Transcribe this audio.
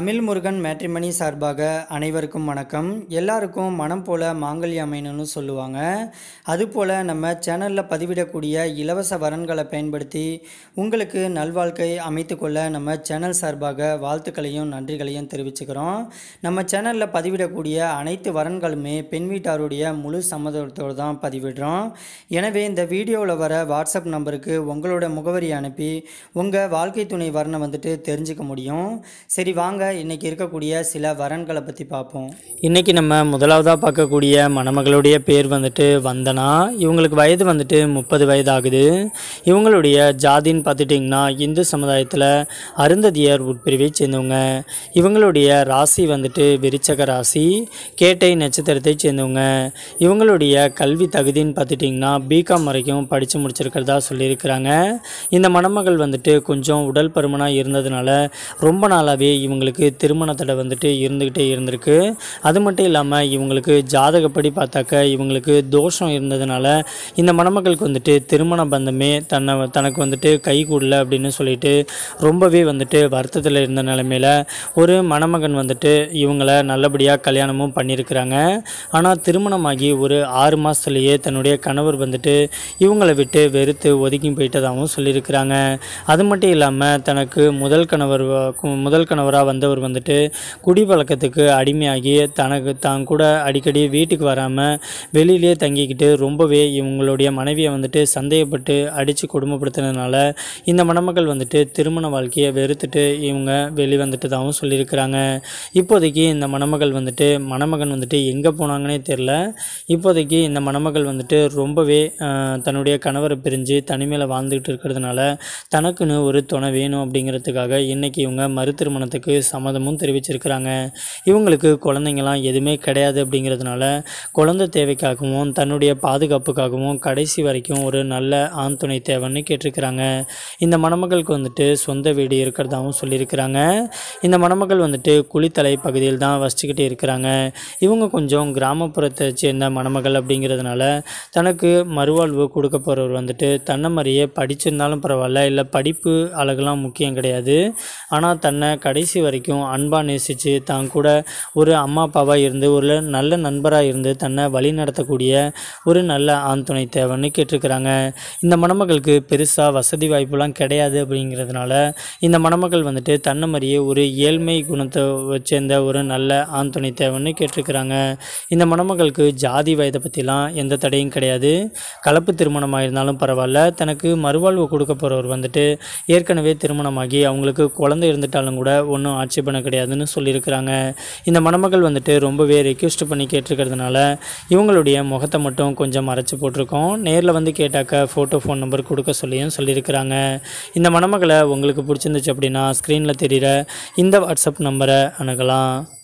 Tamil Murugan matrimony சார்பாக அனைவருக்கும் வணக்கம் எல்லாருக்கும் மனம் போல மாங்கல்ய அமையணும்னு சொல்லுவாங்க அதுபோல் நம்ம சேனலில் பதிவிடக்கூடிய இலவச வரன்களை பயன்படுத்தி உங்களுக்கு நல்வாழ்க்கை அமைத்துக்கொள்ள நம்ம சேனல் சார்பாக வாழ்த்துக்களையும் நன்றிகளையும் தெரிவிச்சுக்கிறோம் நம்ம சேனலில் பதிவிடக்கூடிய அனைத்து வரன்களுமே பெண் வீட்டாருடைய முழு சம்மதத்தோடு தான் பதிவிடுறோம் எனவே இந்த வீடியோவில் வர வாட்ஸ்அப் நம்பருக்கு உங்களோட முகவரி அனுப்பி உங்கள் வாழ்க்கை துணை வரனை வந்துட்டு தெரிஞ்சுக்க முடியும் சரி வாங்க இன்றைக்கி இருக்கக்கூடிய சில வரன்களை பற்றி பார்ப்போம் இன்றைக்கி நம்ம முதலாவதாக பார்க்கக்கூடிய மணமகளுடைய பேர் வந்துட்டு வந்தனா இவங்களுக்கு வயது வந்துட்டு முப்பது வயது ஆகுது இவங்களுடைய ஜாதின்னு பார்த்துட்டிங்கன்னா இந்து சமுதாயத்தில் அருந்ததியர் உட்பிரிவை சேர்ந்தவங்க இவங்களுடைய ராசி வந்துட்டு விருச்சக ராசி கேட்டை நட்சத்திரத்தை சேர்ந்தவங்க இவங்களுடைய கல்வி தகுதின்னு பார்த்துட்டிங்கன்னா பிகாம் வரைக்கும் படித்து முடிச்சிருக்கிறதா சொல்லியிருக்கிறாங்க இந்த மணமகள் வந்துட்டு கொஞ்சம் உடல் பருமனாக இருந்ததுனால ரொம்ப நாளாகவே இவங்களுக்கு இவங்களுக்கு திருமண தடை வந்துட்டு இருந்துக்கிட்டே இருந்திருக்கு அது மட்டும் இல்லாமல் இவங்களுக்கு ஜாதகப்படி பார்த்தாக்க இவங்களுக்கு தோஷம் இருந்ததுனால இந்த மணமக்களுக்கு வந்துட்டு திருமண பந்தமே தன்னை தனக்கு வந்துட்டு கைகூடல அப்படின்னு சொல்லிட்டு ரொம்பவே வந்துட்டு வருத்தத்தில் இருந்த நிலைமையில் ஒரு மணமகன் வந்துட்டு இவங்களை நல்லபடியாக கல்யாணமும் பண்ணியிருக்கிறாங்க ஆனால் திருமணமாகி ஒரு ஆறு மாதத்துலேயே தன்னுடைய கணவர் வந்துட்டு இவங்களை விட்டு வெறுத்து ஒதுக்கி போயிட்டதாகவும் சொல்லியிருக்கிறாங்க அது மட்டும் இல்லாமல் தனக்கு முதல் கணவர் முதல் கணவராக வந்து வந்தவர் வந்துட்டு குடிப்பழக்கத்துக்கு அடிமையாகி தனக்கு தான் கூட அடிக்கடி வீட்டுக்கு வராமல் வெளியிலே தங்கிக்கிட்டு ரொம்பவே இவங்களுடைய மனைவியை வந்துட்டு சந்தேகப்பட்டு அடித்து கொடுமைப்படுத்தினதுனால இந்த மணமக்கள் வந்துட்டு திருமண வாழ்க்கையை வெறுத்துட்டு இவங்க தான் சொல்லியிருக்கிறாங்க இப்போதைக்கு இந்த மணமகள் வந்துட்டு மணமகன் வந்துட்டு எங்கே போனாங்கன்னே தெரில இப்போதைக்கு இந்த மணமகள் வந்துட்டு ரொம்பவே தன்னுடைய கணவரை பிரிஞ்சு தனிமையில் வாழ்ந்துக்கிட்டு இருக்கிறதுனால தனக்குன்னு ஒரு துணை வேணும் அப்படிங்கிறதுக்காக இன்றைக்கி இவங்க மறு திருமணத்துக்கு சம்மதமும் தெரிவிச்சிருக்கிறாங்க இவங்களுக்கு குழந்தைங்களாம் எதுவுமே கிடையாது அப்படிங்கிறதுனால குழந்தை தேவைக்காகவும் தன்னுடைய பாதுகாப்புக்காகவும் கடைசி வரைக்கும் ஒரு நல்ல ஆண் துணை தேவைன்னு கேட்டிருக்கிறாங்க இந்த மணமகளுக்கு வந்துட்டு சொந்த வீடு இருக்கிறதாகவும் சொல்லியிருக்கிறாங்க இந்த மணமகள் வந்துட்டு குளித்தலை பகுதியில் தான் வசிச்சுக்கிட்டு இருக்கிறாங்க இவங்க கொஞ்சம் கிராமப்புறத்தை சேர்ந்த மணமகள் அப்படிங்கிறதுனால தனக்கு மறுவாழ்வு கொடுக்க போகிறவர் வந்துட்டு தன்னை மாதிரியே படிச்சிருந்தாலும் பரவாயில்ல இல்லை படிப்பு அழகெல்லாம் முக்கியம் கிடையாது ஆனால் தன்னை கடைசி வரைக்கும் வரைக்கும் அன்பாக நேசித்து தான் கூட ஒரு அம்மா அப்பாவாக இருந்து ஒரு நல்ல நண்பராக இருந்து தன்னை வழி நடத்தக்கூடிய ஒரு நல்ல ஆண் துணை தேவைன்னு கேட்டிருக்கிறாங்க இந்த மணமகளுக்கு பெருசாக வசதி வாய்ப்புலாம் கிடையாது அப்படிங்கிறதுனால இந்த மணமகள் வந்துட்டு தன்னை மாதிரியே ஒரு ஏழ்மை குணத்தை சேர்ந்த ஒரு நல்ல ஆண் துணை தேவைன்னு கேட்டிருக்கிறாங்க இந்த மணமகளுக்கு ஜாதி வயதை பற்றிலாம் எந்த தடையும் கிடையாது கலப்பு திருமணமாக இருந்தாலும் பரவாயில்ல தனக்கு மறுவாழ்வு கொடுக்க போகிறவர் வந்துட்டு ஏற்கனவே திருமணமாகி அவங்களுக்கு குழந்தை இருந்துட்டாலும் கூட ஒன்றும் ஆட்சேபனை கிடையாதுன்னு சொல்லியிருக்கிறாங்க இந்த மணமகள் வந்துட்டு ரொம்பவே ரெக்யூஸ்ட் பண்ணி கேட்டிருக்கிறதுனால இவங்களுடைய முகத்தை மட்டும் கொஞ்சம் மறைச்சி போட்டிருக்கோம் நேரில் வந்து கேட்டாக்க ஃபோட்டோ ஃபோன் நம்பர் கொடுக்க சொல்லியும் சொல்லியிருக்கிறாங்க இந்த மணமகளை உங்களுக்கு பிடிச்சிருந்துச்சு அப்படின்னா ஸ்க்ரீனில் தெரிகிற இந்த வாட்ஸ்அப் நம்பரை அணுகலாம்